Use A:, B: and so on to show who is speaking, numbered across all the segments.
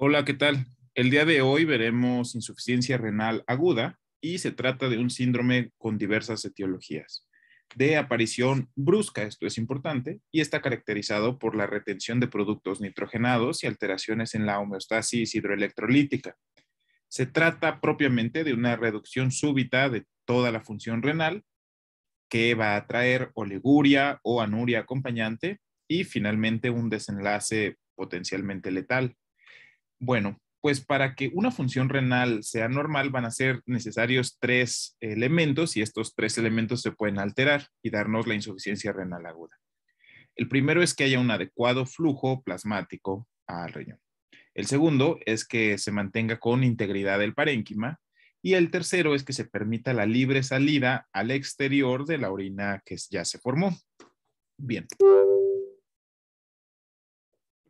A: Hola, ¿qué tal? El día de hoy veremos insuficiencia renal aguda y se trata de un síndrome con diversas etiologías. De aparición brusca, esto es importante, y está caracterizado por la retención de productos nitrogenados y alteraciones en la homeostasis hidroelectrolítica. Se trata propiamente de una reducción súbita de toda la función renal que va a traer oliguria o anuria acompañante y finalmente un desenlace potencialmente letal. Bueno, pues para que una función renal sea normal van a ser necesarios tres elementos y estos tres elementos se pueden alterar y darnos la insuficiencia renal aguda. El primero es que haya un adecuado flujo plasmático al riñón. El segundo es que se mantenga con integridad el parénquima y el tercero es que se permita la libre salida al exterior de la orina que ya se formó. Bien.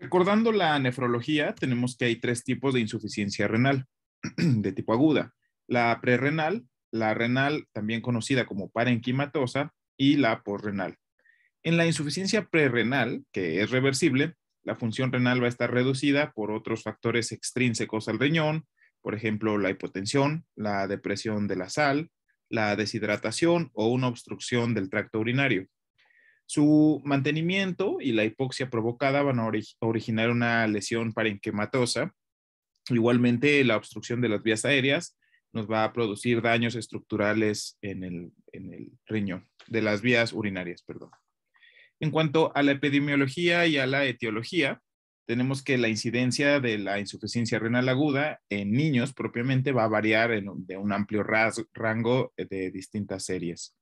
A: Recordando la nefrología, tenemos que hay tres tipos de insuficiencia renal de tipo aguda. La prerrenal, la renal, también conocida como parenquimatosa, y la posrenal. En la insuficiencia prerrenal, que es reversible, la función renal va a estar reducida por otros factores extrínsecos al riñón, por ejemplo, la hipotensión, la depresión de la sal, la deshidratación o una obstrucción del tracto urinario. Su mantenimiento y la hipoxia provocada van a originar una lesión parenquematosa. Igualmente, la obstrucción de las vías aéreas nos va a producir daños estructurales en el, en riñón, de las vías urinarias, perdón. En cuanto a la epidemiología y a la etiología, tenemos que la incidencia de la insuficiencia renal aguda en niños propiamente va a variar de un amplio rango de distintas series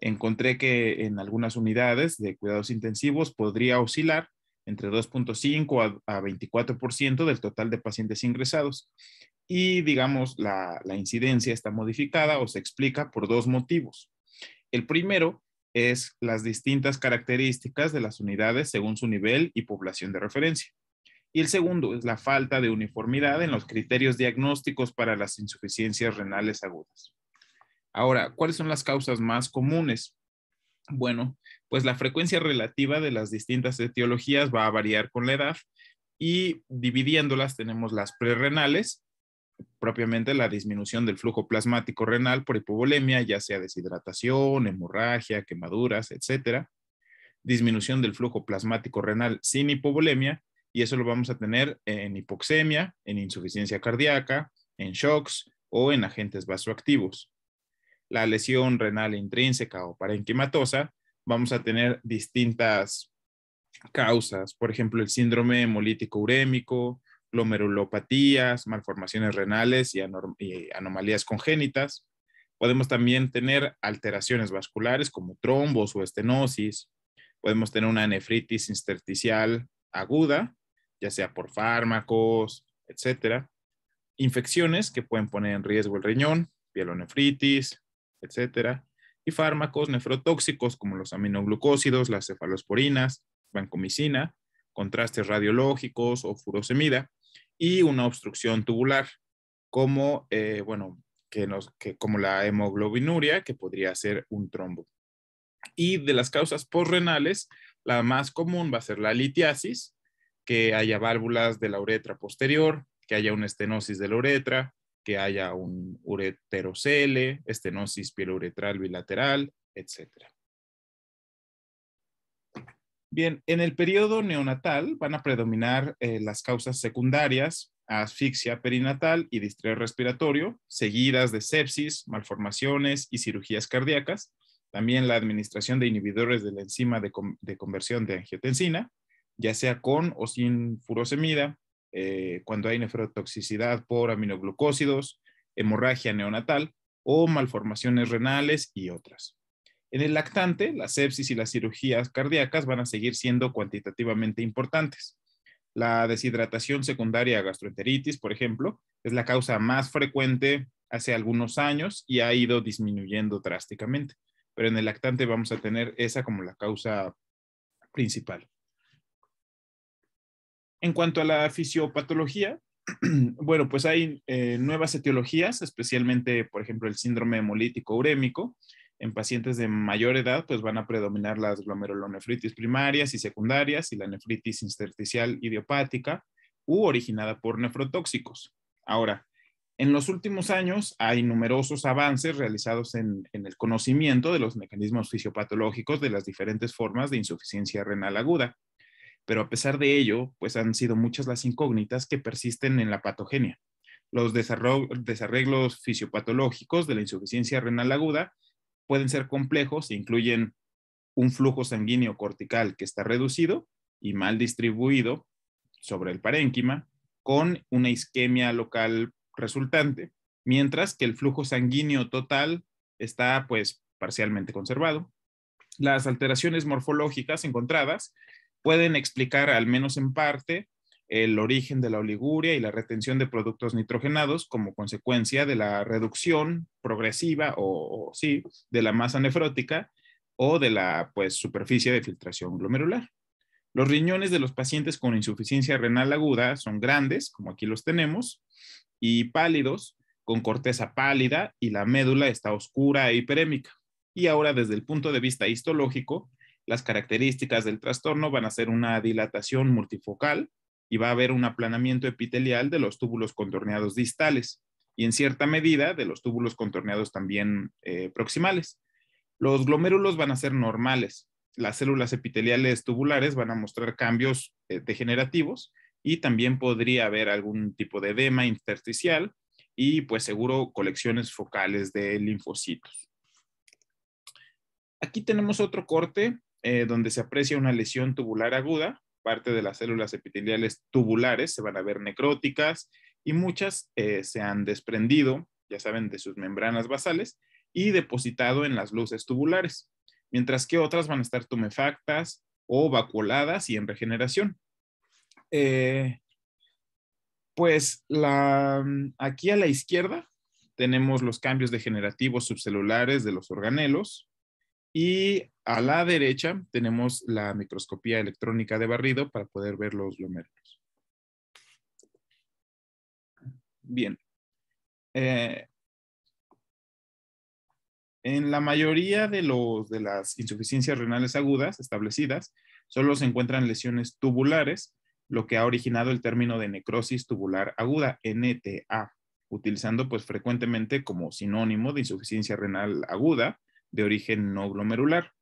A: encontré que en algunas unidades de cuidados intensivos podría oscilar entre 2.5 a, 24% del total de pacientes ingresados. Y digamos, la incidencia está modificada o se explica por dos motivos. El primero es las distintas características de las unidades según su nivel y población de referencia. Y el segundo es la falta de uniformidad en los criterios diagnósticos para las insuficiencias renales agudas. Ahora, ¿cuáles son las causas más comunes? Bueno, pues la frecuencia relativa de las distintas etiologías va a variar con la edad y dividiéndolas tenemos las prerrenales, propiamente la disminución del flujo plasmático renal por hipovolemia, ya sea deshidratación, hemorragia, quemaduras, etcétera. Disminución del flujo plasmático renal sin hipovolemia, y eso lo vamos a tener en hipoxemia, en insuficiencia cardíaca, en shocks o en agentes vasoactivos la lesión renal e intrínseca o parenquimatosa, vamos a tener distintas causas, por ejemplo, el síndrome hemolítico urémico, glomerulopatías, malformaciones renales y, anomalías congénitas. Podemos también tener alteraciones vasculares como trombos o estenosis. Podemos tener una nefritis intersticial aguda, ya sea por fármacos, etcétera. Infecciones que pueden poner en riesgo el riñón, pielonefritis, etcétera, y fármacos nefrotóxicos como los aminoglucósidos, las cefalosporinas, vancomicina, contrastes radiológicos o furosemida y una obstrucción tubular, como, eh, como la hemoglobinuria, que podría ser un trombo. Y de las causas postrenales, la más común va a ser la litiasis, que haya válvulas de la uretra posterior, que haya una estenosis de la uretra, que haya un ureterocele, estenosis pirouretral bilateral, etc. Bien, en el periodo neonatal van a predominar eh, las causas secundarias, asfixia perinatal y distrés respiratorio, seguidas de sepsis, malformaciones y cirugías cardíacas, también la administración de inhibidores de la enzima de conversión de angiotensina, ya sea con o sin furosemida, eh, cuando hay nefrotoxicidad por aminoglucósidos, hemorragia neonatal o malformaciones renales y otras. En el lactante, la sepsis y las cirugías cardíacas van a seguir siendo cuantitativamente importantes. La deshidratación secundaria a gastroenteritis, por ejemplo, es la causa más frecuente hace algunos años y ha ido disminuyendo drásticamente. Pero en el lactante vamos a tener esa como la causa principal. En cuanto a la fisiopatología, bueno, pues hay eh, nuevas etiologías, especialmente, por ejemplo, el síndrome hemolítico urémico. En pacientes de mayor edad, pues van a predominar las glomerulonefritis primarias y secundarias y la nefritis intersticial idiopática u originada por nefrotóxicos. Ahora, en los últimos años hay numerosos avances realizados en, el conocimiento de los mecanismos fisiopatológicos de las diferentes formas de insuficiencia renal aguda, pero a pesar de ello, pues han sido muchas las incógnitas que persisten en la patogenia. Los desarreglos fisiopatológicos de la insuficiencia renal aguda pueden ser complejos e incluyen un flujo sanguíneo cortical que está reducido y mal distribuido sobre el parénquima, con una isquemia local resultante, mientras que el flujo sanguíneo total está pues parcialmente conservado. Las alteraciones morfológicas encontradas pueden explicar, al menos en parte, el origen de la oliguria y la retención de productos nitrogenados como consecuencia de la reducción progresiva o, sí, de la masa nefrótica o de la pues, superficie de filtración glomerular. Los riñones de los pacientes con insuficiencia renal aguda son grandes, como aquí los tenemos, y pálidos, con corteza pálida y la médula está oscura e hiperémica. Y ahora desde el punto de vista histológico, las características del trastorno van a ser una dilatación multifocal y va a haber un aplanamiento epitelial de los túbulos contorneados distales y en cierta medida de los túbulos contorneados también eh, proximales. Los glomérulos van a ser normales. Las células epiteliales tubulares van a mostrar cambios eh, degenerativos y también podría haber algún tipo de edema intersticial y pues seguro colecciones focales de linfocitos. Aquí tenemos otro corte eh, donde se aprecia una lesión tubular aguda, parte de las células epiteliales tubulares se van a ver necróticas y muchas eh, se han desprendido, ya saben, de sus membranas basales y depositado en las luces tubulares, mientras que otras van a estar tumefactas o vacuoladas y en regeneración. Eh, pues mm, aquí a la izquierda tenemos los cambios degenerativos subcelulares de los organelos y a la derecha tenemos la microscopía electrónica de barrido para poder ver los glomérulos. Bien. Eh, en la mayoría de, de las insuficiencias renales agudas establecidas, solo se encuentran lesiones tubulares, lo que ha originado el término de necrosis tubular aguda, NTA, utilizando pues frecuentemente como sinónimo de insuficiencia renal aguda de origen no glomerular.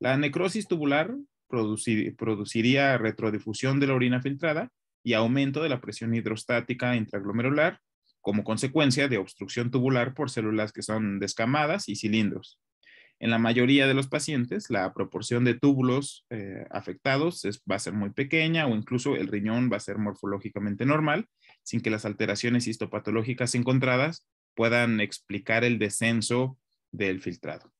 A: La necrosis tubular produciría retrodifusión de la orina filtrada y aumento de la presión hidrostática intraglomerular como consecuencia de obstrucción tubular por células que son descamadas y cilindros. En la mayoría de los pacientes, la proporción de túbulos eh, afectados va a ser muy pequeña o incluso el riñón va a ser morfológicamente normal, sin que las alteraciones histopatológicas encontradas puedan explicar el descenso del filtrado.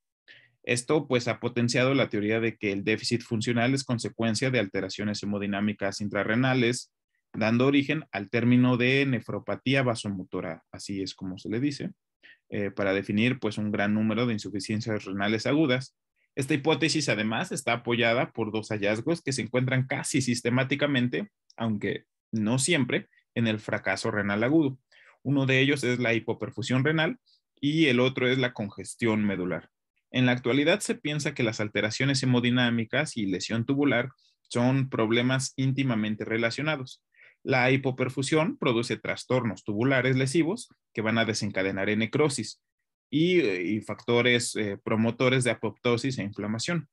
A: Esto pues ha potenciado la teoría de que el déficit funcional es consecuencia de alteraciones hemodinámicas intrarrenales, dando origen al término de nefropatía vasomotora, así es como se le dice, eh, para definir pues un gran número de insuficiencias renales agudas. Esta hipótesis además está apoyada por dos hallazgos que se encuentran casi sistemáticamente, aunque no siempre, en el fracaso renal agudo. Uno de ellos es la hipoperfusión renal y el otro es la congestión medular. En la actualidad se piensa que las alteraciones hemodinámicas y lesión tubular son problemas íntimamente relacionados. La hipoperfusión produce trastornos tubulares lesivos que van a desencadenar en necrosis y, eh, factores eh, promotores de apoptosis e inflamación.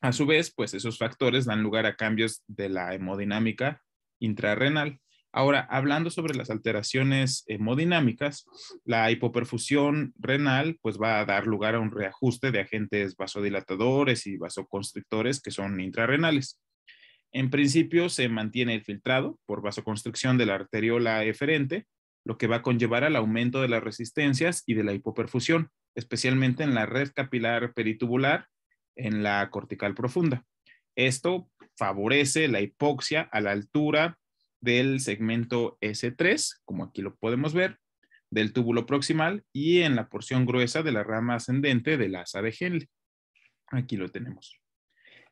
A: A su vez, pues esos factores dan lugar a cambios de la hemodinámica intrarrenal Ahora, hablando sobre las alteraciones hemodinámicas, la hipoperfusión renal pues va a dar lugar a un reajuste de agentes vasodilatadores y vasoconstrictores que son intrarrenales. En principio se mantiene el filtrado por vasoconstricción de la arteriola eferente, lo que va a conllevar al aumento de las resistencias y de la hipoperfusión, especialmente en la red capilar peritubular en la cortical profunda. Esto favorece la hipoxia a la altura del segmento S3, como aquí lo podemos ver, del túbulo proximal y en la porción gruesa de la rama ascendente de la asa de Henle. Aquí lo tenemos.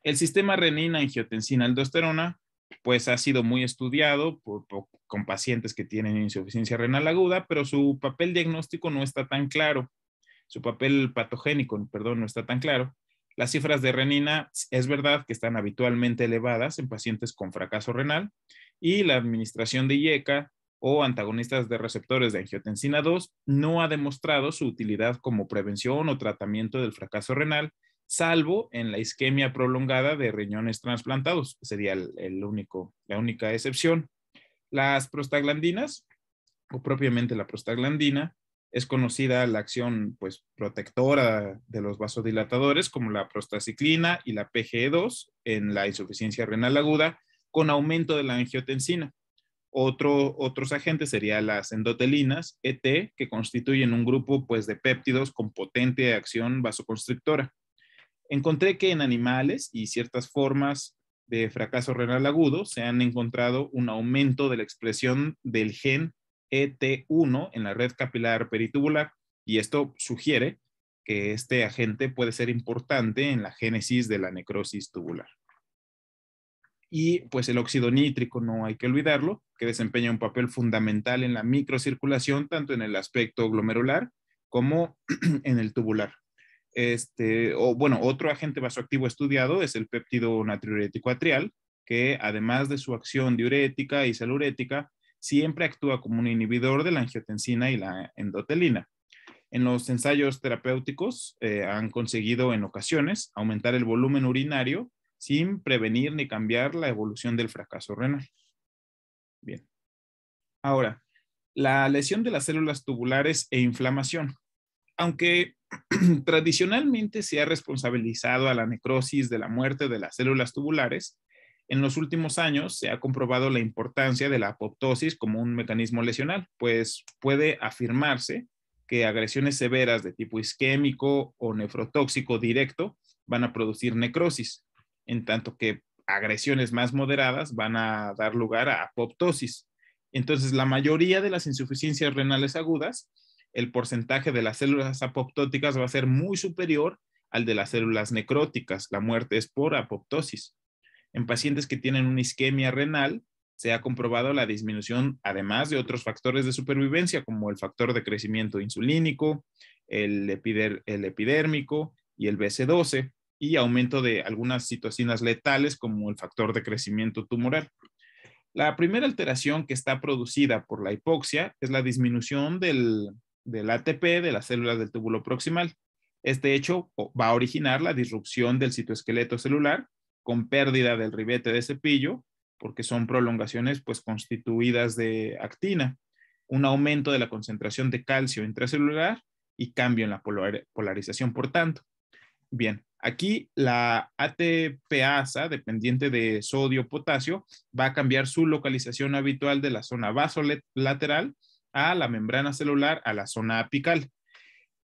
A: El sistema renina-angiotensina-aldosterona pues ha sido muy estudiado con pacientes que tienen insuficiencia renal aguda, pero su papel diagnóstico no está tan claro, su papel patogénico, perdón, no está tan claro. Las cifras de renina es verdad que están habitualmente elevadas en pacientes con fracaso renal y la administración de IECA o antagonistas de receptores de angiotensina 2 no ha demostrado su utilidad como prevención o tratamiento del fracaso renal, salvo en la isquemia prolongada de riñones trasplantados. Sería el único, la única excepción. Las prostaglandinas, o propiamente la prostaglandina, es conocida la acción pues, protectora de los vasodilatadores como la prostaciclina y la PGE2 en la insuficiencia renal aguda con aumento de la angiotensina. Otro, otros agentes serían las endotelinas ET, que constituyen un grupo pues, de péptidos con potente acción vasoconstrictora. Encontré que en animales y ciertas formas de fracaso renal agudo se han encontrado un aumento de la expresión del gen ET1 en la red capilar peritubular y esto sugiere que este agente puede ser importante en la génesis de la necrosis tubular. Y pues el óxido nítrico, no hay que olvidarlo, que desempeña un papel fundamental en la microcirculación, tanto en el aspecto glomerular como en el tubular. Este, o bueno, otro agente vasoactivo estudiado es el péptido natriurético atrial, que además de su acción diurética y salurética, siempre actúa como un inhibidor de la angiotensina y la endotelina. En los ensayos terapéuticos eh, han conseguido en ocasiones aumentar el volumen urinario sin prevenir ni cambiar la evolución del fracaso renal. Bien. Ahora, la lesión de las células tubulares e inflamación. Aunque tradicionalmente se ha responsabilizado a la necrosis de la muerte de las células tubulares, en los últimos años se ha comprobado la importancia de la apoptosis como un mecanismo lesional, pues puede afirmarse que agresiones severas de tipo isquémico o nefrotóxico directo van a producir necrosis, en tanto que agresiones más moderadas van a dar lugar a apoptosis. Entonces, la mayoría de las insuficiencias renales agudas, el porcentaje de las células apoptóticas va a ser muy superior al de las células necróticas. La muerte es por apoptosis en pacientes que tienen una isquemia renal, se ha comprobado la disminución, además de otros factores de supervivencia, como el factor de crecimiento insulínico, el, epidérmico y el BC12, y aumento de algunas citocinas letales, como el factor de crecimiento tumoral. La primera alteración que está producida por la hipoxia es la disminución del, del ATP de las células del túbulo proximal. Este hecho va a originar la disrupción del citoesqueleto celular con pérdida del ribete de cepillo, porque son prolongaciones pues constituidas de actina, un aumento de la concentración de calcio intracelular y cambio en la polarización, por tanto. Bien, aquí la ATPasa, dependiente de sodio-potasio, va a cambiar su localización habitual de la zona vasolateral a la membrana celular a la zona apical.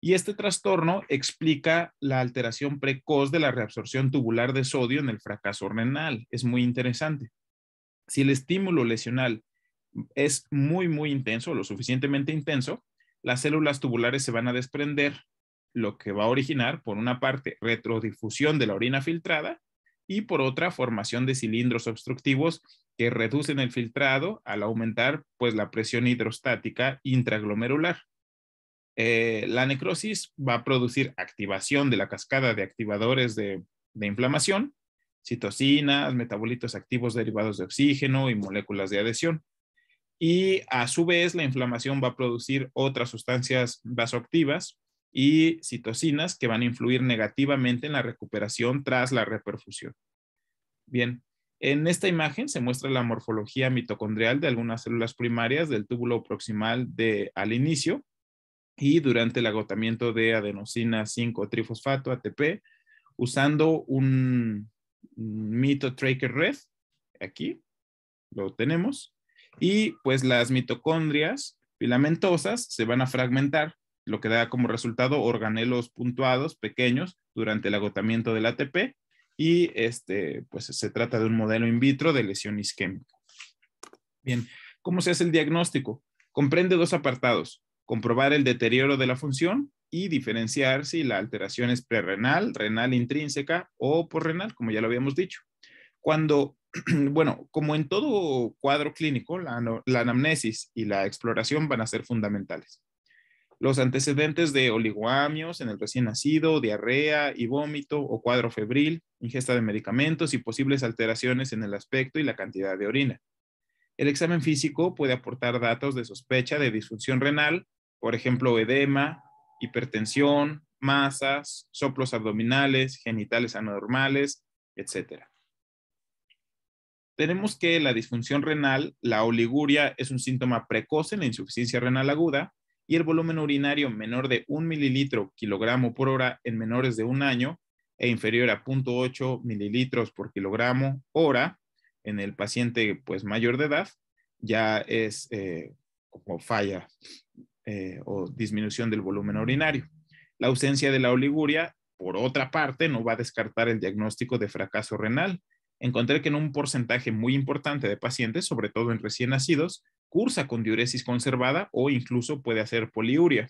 A: Y este trastorno explica la alteración precoz de la reabsorción tubular de sodio en el fracaso renal. Es muy interesante. Si el estímulo lesional es muy, muy intenso, lo suficientemente intenso, las células tubulares se van a desprender, lo que va a originar, por una parte, retrodifusión de la orina filtrada y por otra, formación de cilindros obstructivos que reducen el filtrado al aumentar pues, la presión hidrostática intraglomerular. Eh, la necrosis va a producir activación de la cascada de activadores de, inflamación, citocinas, metabolitos activos derivados de oxígeno y moléculas de adhesión. Y a su vez, la inflamación va a producir otras sustancias vasoactivas y citocinas que van a influir negativamente en la recuperación tras la reperfusión. Bien, en esta imagen se muestra la morfología mitocondrial de algunas células primarias del túbulo proximal al inicio y durante el agotamiento de adenosina 5-trifosfato ATP usando un mito red. Aquí lo tenemos. Y pues las mitocondrias filamentosas se van a fragmentar, lo que da como resultado organelos puntuados pequeños durante el agotamiento del ATP. Y este, pues se trata de un modelo in vitro de lesión isquémica. Bien, ¿cómo se hace el diagnóstico? Comprende dos apartados comprobar el deterioro de la función y diferenciar si la alteración es prerrenal, renal intrínseca o porrenal, como ya lo habíamos dicho. Cuando, bueno, como en todo cuadro clínico, la, anamnesis y la exploración van a ser fundamentales. Los antecedentes de oligoamios en el recién nacido, diarrea y vómito o cuadro febril, ingesta de medicamentos y posibles alteraciones en el aspecto y la cantidad de orina. El examen físico puede aportar datos de sospecha de disfunción renal por ejemplo, edema, hipertensión, masas, soplos abdominales, genitales anormales, etc. Tenemos que la disfunción renal, la oliguria, es un síntoma precoz en la insuficiencia renal aguda y el volumen urinario menor de 1 mililitro kilogramo por hora en menores de un año e inferior a 0.8 mililitros por kilogramo hora en el paciente pues, mayor de edad ya es eh, como falla eh, o disminución del volumen urinario. La ausencia de la oliguria, por otra parte, no va a descartar el diagnóstico de fracaso renal. Encontré que en un porcentaje muy importante de pacientes, sobre todo en recién nacidos, cursa con diuresis conservada o incluso puede hacer poliuria.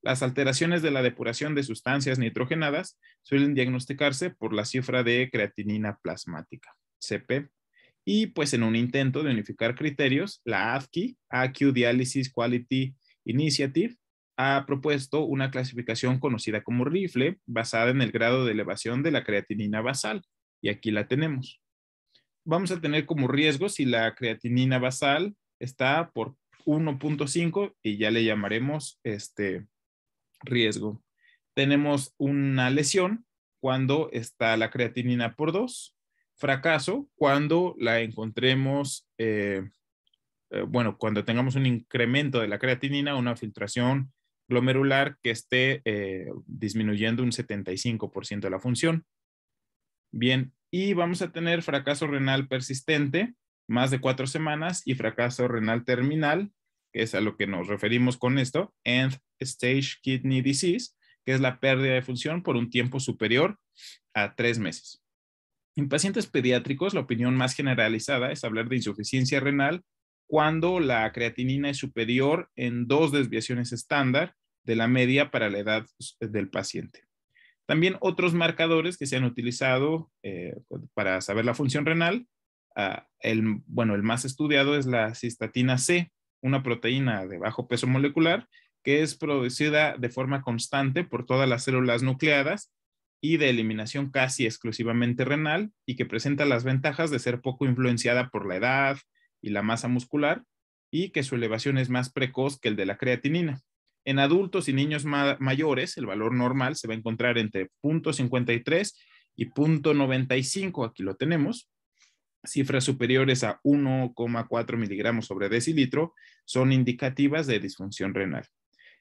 A: Las alteraciones de la depuración de sustancias nitrogenadas suelen diagnosticarse por la cifra de creatinina plasmática, CP. Y pues en un intento de unificar criterios, la ADQI, AQ Dialysis Quality Initiative ha propuesto una clasificación conocida como rifle basada en el grado de elevación de la creatinina basal. Y aquí la tenemos. Vamos a tener como riesgo si la creatinina basal está por 1.5 y ya le llamaremos este riesgo. Tenemos una lesión cuando está la creatinina por 2, fracaso cuando la encontremos eh, eh, bueno, cuando tengamos un incremento de la creatinina, una filtración glomerular que esté eh, disminuyendo un 75% de la función. Bien, y vamos a tener fracaso renal persistente, más de cuatro semanas, y fracaso renal terminal, que es a lo que nos referimos con esto, end stage kidney disease, que es la pérdida de función por un tiempo superior a tres meses. En pacientes pediátricos, la opinión más generalizada es hablar de insuficiencia renal cuando la creatinina es superior en dos desviaciones estándar de la media para la edad del paciente. También otros marcadores que se han utilizado eh, para saber la función renal. Ah, bueno, el más estudiado es la cistatina C, una proteína de bajo peso molecular que es producida de forma constante por todas las células nucleadas y de eliminación casi exclusivamente renal y que presenta las ventajas de ser poco influenciada por la edad, y la masa muscular y que su elevación es más precoz que el de la creatinina. En adultos y niños mayores, el valor normal se va a encontrar entre 0.53 y 0.95, aquí lo tenemos. Cifras superiores a 1,4 miligramos sobre decilitro son indicativas de disfunción renal.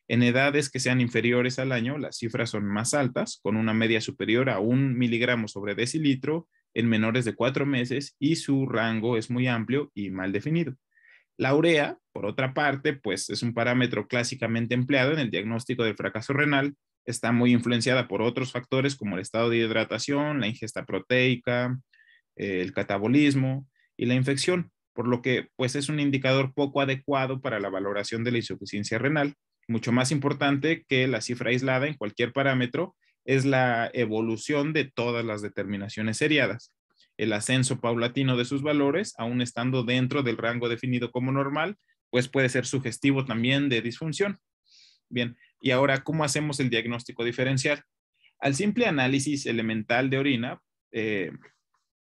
A: En edades que sean inferiores al año, las cifras son más altas, con una media superior a 1 miligramo sobre decilitro en menores de cuatro meses y su rango es muy amplio y mal definido. La urea, por otra parte, pues es un parámetro clásicamente empleado en el diagnóstico del fracaso renal, está muy influenciada por otros factores como el estado de hidratación, la ingesta proteica, eh, el catabolismo y la infección, por lo que pues es un indicador poco adecuado para la valoración de la insuficiencia renal, mucho más importante que la cifra aislada en cualquier parámetro es la evolución de todas las determinaciones seriadas, el ascenso paulatino de sus valores, aún estando dentro del rango definido como normal, pues puede ser sugestivo también de disfunción. Bien, y ahora, ¿cómo hacemos el diagnóstico diferencial? Al simple análisis elemental de orina, eh,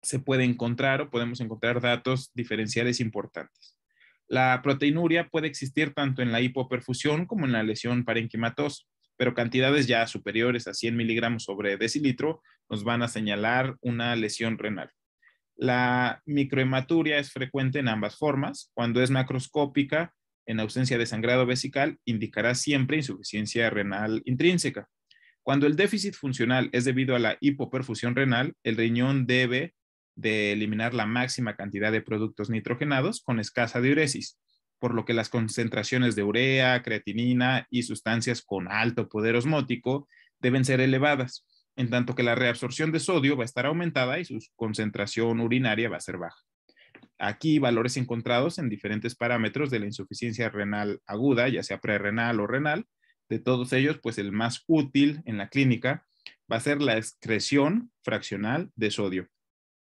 A: se puede encontrar o podemos encontrar datos diferenciales importantes. La proteinuria puede existir tanto en la hipoperfusión como en la lesión parenquimatosa pero cantidades ya superiores a 100 miligramos sobre decilitro nos van a señalar una lesión renal. La microhematuria es frecuente en ambas formas. Cuando es macroscópica, en ausencia de sangrado vesical, indicará siempre insuficiencia renal intrínseca. Cuando el déficit funcional es debido a la hipoperfusión renal, el riñón debe de eliminar la máxima cantidad de productos nitrogenados con escasa diuresis por lo que las concentraciones de urea, creatinina y sustancias con alto poder osmótico deben ser elevadas, en tanto que la reabsorción de sodio va a estar aumentada y su concentración urinaria va a ser baja. Aquí valores encontrados en diferentes parámetros de la insuficiencia renal aguda, ya sea prerrenal o renal. De todos ellos, pues el más útil en la clínica va a ser la excreción fraccional de sodio,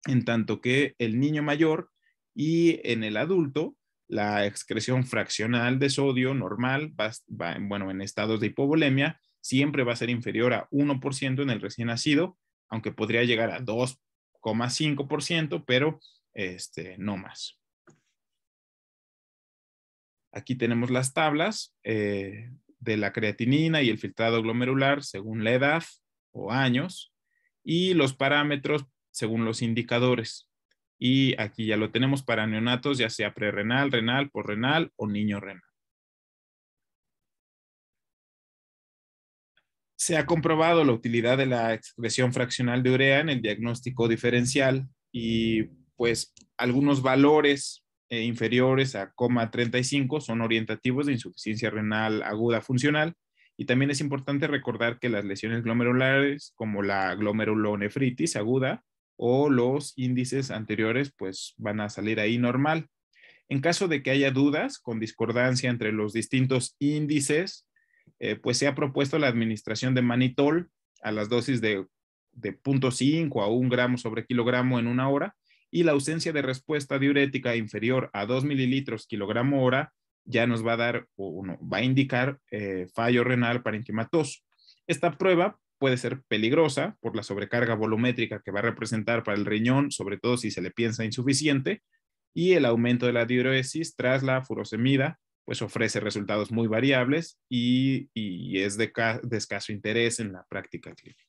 A: en tanto que el niño mayor y en el adulto la excreción fraccional de sodio normal, bueno, en estados de hipovolemia, siempre va a ser inferior a 1% en el recién nacido, aunque podría llegar a 2,5%, pero este, no más. Aquí tenemos las tablas eh, de la creatinina y el filtrado glomerular según la edad o años y los parámetros según los indicadores. Y aquí ya lo tenemos para neonatos, ya sea prerrenal, renal, porrenal o niño renal. Se ha comprobado la utilidad de la expresión fraccional de urea en el diagnóstico diferencial y pues algunos valores eh, inferiores a 0,35 son orientativos de insuficiencia renal aguda funcional y también es importante recordar que las lesiones glomerulares como la glomerulonefritis aguda o los índices anteriores pues van a salir ahí normal. En caso de que haya dudas con discordancia entre los distintos índices, eh, pues se ha propuesto la administración de manitol a las dosis de, de 0.5 a 1 gramo sobre kilogramo en una hora y la ausencia de respuesta diurética inferior a 2 mililitros kilogramo hora ya nos va a dar o va a indicar eh, fallo renal parenquimatoso. Esta prueba puede ser peligrosa por la sobrecarga volumétrica que va a representar para el riñón, sobre todo si se le piensa insuficiente, y el aumento de la diuresis tras la furosemida, pues ofrece resultados muy variables y, es de, escaso interés en la práctica clínica.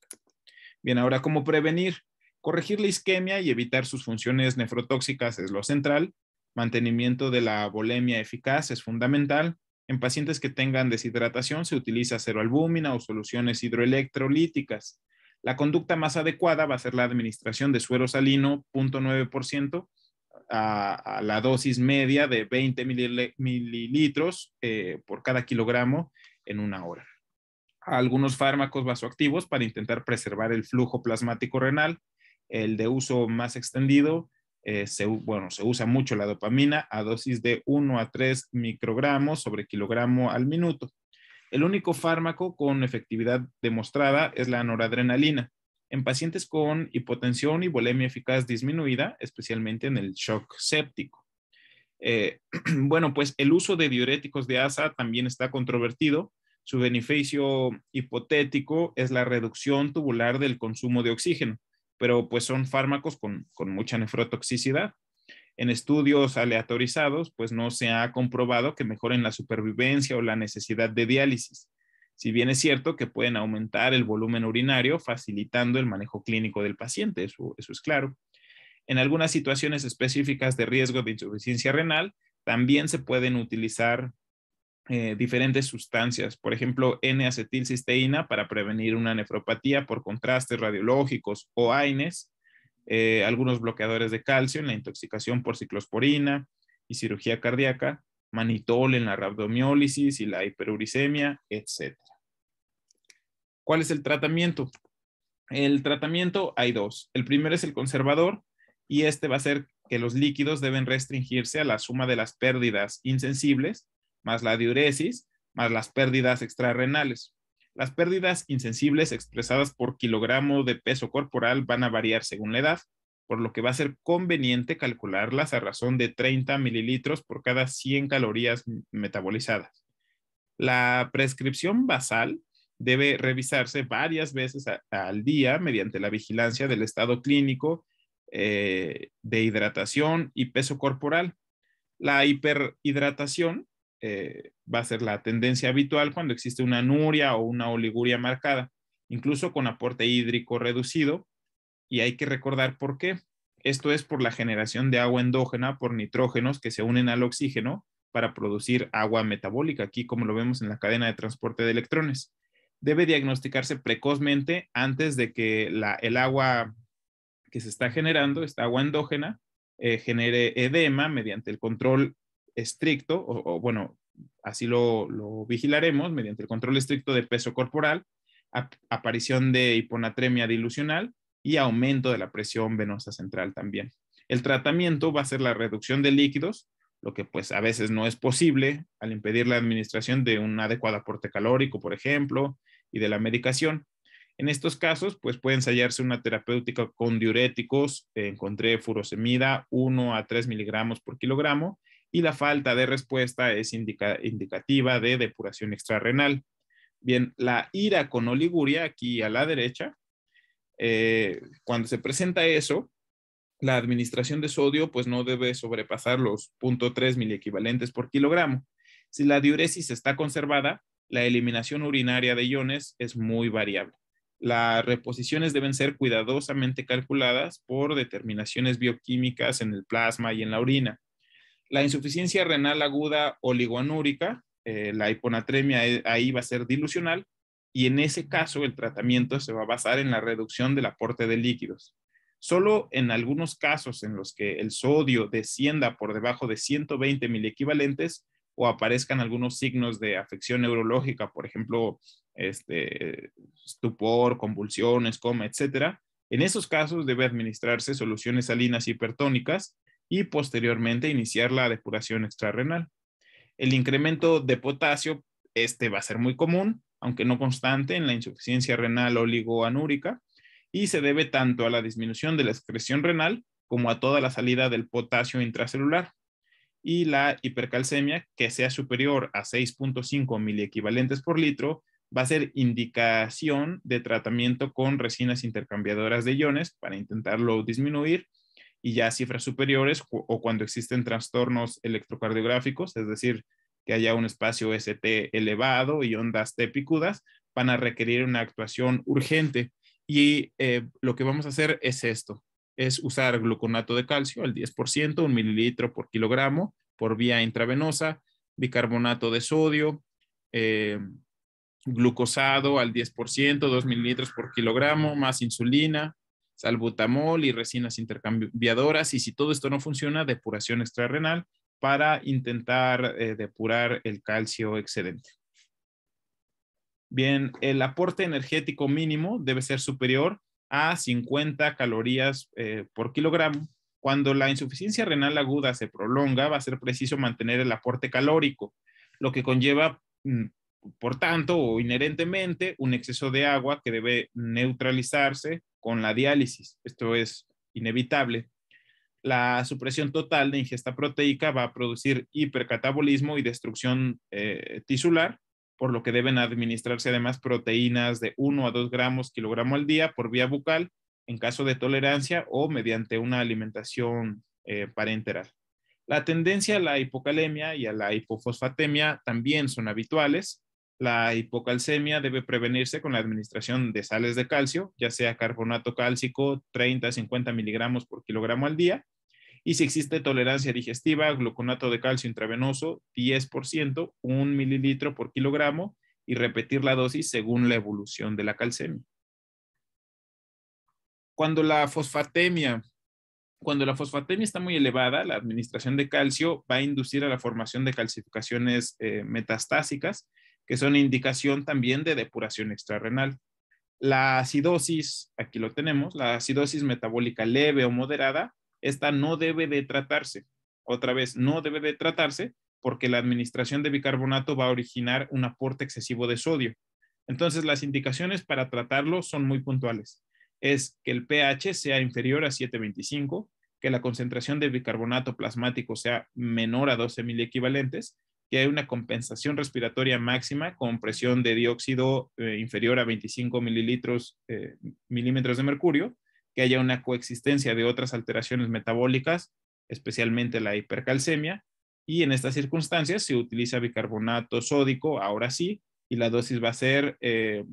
A: Bien, ahora, ¿cómo prevenir? Corregir la isquemia y evitar sus funciones nefrotóxicas es lo central. Mantenimiento de la volemia eficaz es fundamental en pacientes que tengan deshidratación se utiliza albúmina o soluciones hidroelectrolíticas. La conducta más adecuada va a ser la administración de suero salino 0.9% a, la dosis media de 20 mililitros eh, por cada kilogramo en una hora. Algunos fármacos vasoactivos para intentar preservar el flujo plasmático renal. El de uso más extendido eh, se, bueno, se usa mucho la dopamina a dosis de 1 a 3 microgramos sobre kilogramo al minuto. El único fármaco con efectividad demostrada es la noradrenalina en pacientes con hipotensión y bulimia eficaz disminuida, especialmente en el shock séptico. Eh, bueno, pues el uso de diuréticos de ASA también está controvertido. Su beneficio hipotético es la reducción tubular del consumo de oxígeno pero pues son fármacos con, mucha nefrotoxicidad. En estudios aleatorizados, pues no se ha comprobado que mejoren la supervivencia o la necesidad de diálisis, si bien es cierto que pueden aumentar el volumen urinario facilitando el manejo clínico del paciente, eso, eso es claro. En algunas situaciones específicas de riesgo de insuficiencia renal, también se pueden utilizar eh, diferentes sustancias, por ejemplo, N-acetilcisteína para prevenir una nefropatía por contrastes radiológicos o AINES, eh, algunos bloqueadores de calcio en la intoxicación por ciclosporina y cirugía cardíaca, manitol en la rabdomiólisis y la hiperuricemia, etc. ¿Cuál es el tratamiento? El tratamiento hay dos. El primero es el conservador y este va a ser que los líquidos deben restringirse a la suma de las pérdidas insensibles más la diuresis, más las pérdidas extrarrenales. Las pérdidas insensibles expresadas por kilogramo de peso corporal van a variar según la edad, por lo que va a ser conveniente calcularlas a razón de 30 mililitros por cada 100 calorías metabolizadas. La prescripción basal debe revisarse varias veces al día mediante la vigilancia del estado clínico eh, de hidratación y peso corporal. La hiperhidratación eh, va a ser la tendencia habitual cuando existe una anuria o una oliguria marcada, incluso con aporte hídrico reducido. Y hay que recordar por qué. Esto es por la generación de agua endógena por nitrógenos que se unen al oxígeno para producir agua metabólica, aquí como lo vemos en la cadena de transporte de electrones. Debe diagnosticarse precozmente antes de que la, el agua que se está generando, esta agua endógena, eh, genere edema mediante el control estricto, o, bueno, así lo, vigilaremos mediante el control estricto de peso corporal, aparición de hiponatremia dilucional y aumento de la presión venosa central también. El tratamiento va a ser la reducción de líquidos, lo que pues a veces no es posible al impedir la administración de un adecuado aporte calórico, por ejemplo, y de la medicación. En estos casos, pues puede ensayarse una terapéutica con diuréticos, eh, encontré furosemida 1 a 3 miligramos por kilogramo y la falta de respuesta es indicativa de depuración extrarrenal. Bien, la ira con oliguria, aquí a la derecha, eh, cuando se presenta eso, la administración de sodio pues no debe sobrepasar los 0.3 miliequivalentes por kilogramo. Si la diuresis está conservada, la eliminación urinaria de iones es muy variable. Las reposiciones deben ser cuidadosamente calculadas por determinaciones bioquímicas en el plasma y en la orina. La insuficiencia renal aguda oligonúrica, eh, la hiponatremia eh, ahí va a ser dilucional y en ese caso el tratamiento se va a basar en la reducción del aporte de líquidos. Solo en algunos casos en los que el sodio descienda por debajo de 120 miliequivalentes o aparezcan algunos signos de afección neurológica, por ejemplo, este, estupor, convulsiones, coma, etcétera, en esos casos debe administrarse soluciones salinas hipertónicas y posteriormente iniciar la depuración extrarenal. El incremento de potasio, este va a ser muy común, aunque no constante, en la insuficiencia renal oligoanúrica y se debe tanto a la disminución de la excreción renal como a toda la salida del potasio intracelular y la hipercalcemia que sea superior a 6.5 miliequivalentes por litro va a ser indicación de tratamiento con resinas intercambiadoras de iones para intentarlo disminuir y ya cifras superiores o cuando existen trastornos electrocardiográficos, es decir, que haya un espacio ST elevado y ondas T picudas, van a requerir una actuación urgente. Y eh, lo que vamos a hacer es esto, es usar gluconato de calcio al 10%, un mililitro por kilogramo por vía intravenosa, bicarbonato de sodio, eh, glucosado al 10%, 2 mililitros por kilogramo, más insulina, salbutamol y resinas intercambiadoras y si todo esto no funciona, depuración extrarenal para intentar eh, depurar el calcio excedente. Bien, el aporte energético mínimo debe ser superior a 50 calorías eh, por kilogramo. Cuando la insuficiencia renal aguda se prolonga, va a ser preciso mantener el aporte calórico, lo que conlleva mm, por tanto o inherentemente un exceso de agua que debe neutralizarse con la diálisis. Esto es inevitable. La supresión total de ingesta proteica va a producir hipercatabolismo y destrucción eh, tisular, por lo que deben administrarse además proteínas de 1 a 2 gramos kilogramo al día por vía bucal en caso de tolerancia o mediante una alimentación eh, parenteral. La tendencia a la hipocalemia y a la hipofosfatemia también son habituales la hipocalcemia debe prevenirse con la administración de sales de calcio, ya sea carbonato cálcico 30 a 50 miligramos por kilogramo al día. Y si existe tolerancia digestiva, gluconato de calcio intravenoso 10%, 1 mililitro por kilogramo y repetir la dosis según la evolución de la calcemia. Cuando la fosfatemia cuando la fosfatemia está muy elevada, la administración de calcio va a inducir a la formación de calcificaciones eh, metastásicas que son indicación también de depuración extrarrenal. La acidosis, aquí lo tenemos, la acidosis metabólica leve o moderada, esta no debe de tratarse. Otra vez, no debe de tratarse porque la administración de bicarbonato va a originar un aporte excesivo de sodio. Entonces, las indicaciones para tratarlo son muy puntuales. Es que el pH sea inferior a 725, que la concentración de bicarbonato plasmático sea menor a 12 mil equivalentes que hay una compensación respiratoria máxima con presión de dióxido eh, inferior a 25 mililitros, eh, milímetros de mercurio, que haya una coexistencia de otras alteraciones metabólicas, especialmente la hipercalcemia, y en estas circunstancias se utiliza bicarbonato sódico, ahora sí, y la dosis va a ser, eh,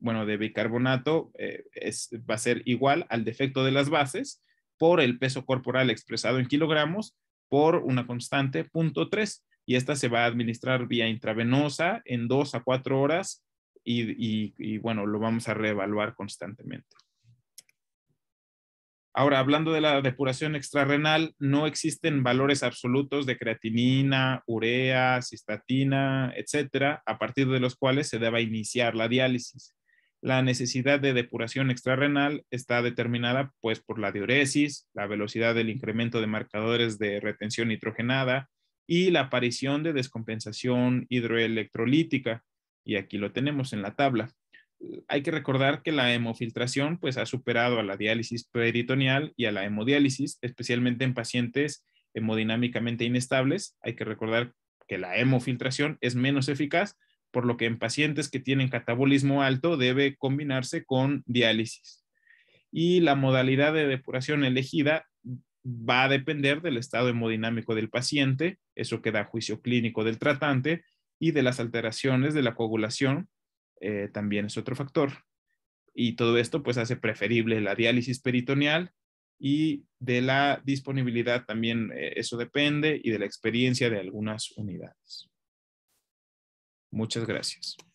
A: bueno, de bicarbonato es, va a ser igual al defecto de las bases por el peso corporal expresado en kilogramos por una constante, punto 3 y esta se va a administrar vía intravenosa en dos a cuatro horas y, bueno, lo vamos a reevaluar constantemente. Ahora, hablando de la depuración extrarrenal, no existen valores absolutos de creatinina, urea, cistatina, etcétera, a partir de los cuales se deba iniciar la diálisis. La necesidad de depuración extrarrenal está determinada pues por la diuresis, la velocidad del incremento de marcadores de retención nitrogenada, y la aparición de descompensación hidroelectrolítica. Y aquí lo tenemos en la tabla. Eh, hay que recordar que la hemofiltración pues, ha superado a la diálisis peritoneal y a la hemodiálisis, especialmente en pacientes hemodinámicamente inestables. Hay que recordar que la hemofiltración es menos eficaz, por lo que en pacientes que tienen catabolismo alto debe combinarse con diálisis. Y la modalidad de depuración elegida va a depender del estado hemodinámico del paciente, eso queda a juicio clínico del tratante, y de las alteraciones de la coagulación, eh, también es otro factor. Y todo esto pues hace preferible la diálisis peritoneal y de la disponibilidad también eh, eso depende y de la experiencia de algunas unidades. Muchas gracias.